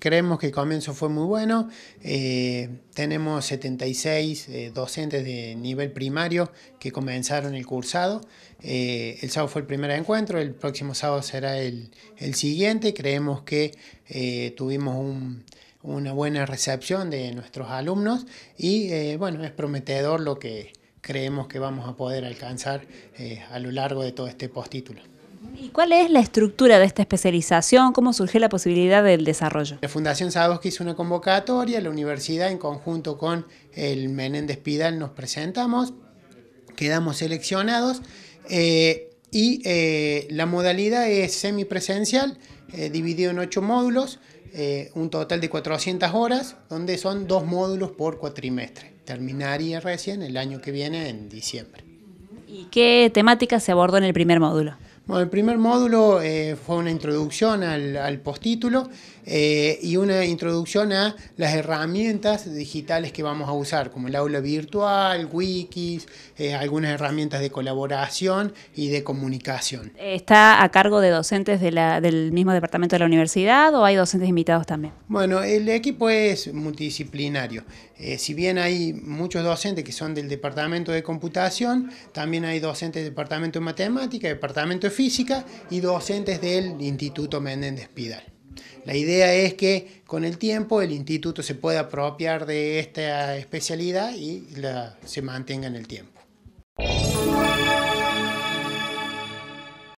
Creemos que el comienzo fue muy bueno. Eh, tenemos 76 eh, docentes de nivel primario que comenzaron el cursado. Eh, el sábado fue el primer encuentro, el próximo sábado será el, siguiente. Creemos que tuvimos una buena recepción de nuestros alumnos y bueno, es prometedor lo que creemos que vamos a poder alcanzar a lo largo de todo este postítulo. ¿Y cuál es la estructura de esta especialización? ¿Cómo surge la posibilidad del desarrollo? La Fundación Sadovsky hizo una convocatoria, la universidad en conjunto con el Menéndez Pidal nos presentamos, quedamos seleccionados eh, y eh, la modalidad es semipresencial, eh, dividido en ocho módulos, un total de 400 horas, donde son dos módulos por cuatrimestre. Terminaría recién el año que viene, en diciembre. ¿Y qué temática se abordó en el primer módulo? Bueno, el primer módulo eh, fue una introducción al, postítulo eh, y una introducción a las herramientas digitales que vamos a usar, como el aula virtual, wikis, eh, algunas herramientas de colaboración y de comunicación. ¿Está a cargo de docentes del mismo departamento de la universidad o hay docentes invitados también? Bueno, el equipo es multidisciplinario. si bien hay muchos docentes que son del departamento de computación, también hay docentes del departamento de matemática, departamento de física y docentes del Instituto de Pidal. La idea es que con el tiempo el instituto se pueda apropiar de esta especialidad y se mantenga en el tiempo.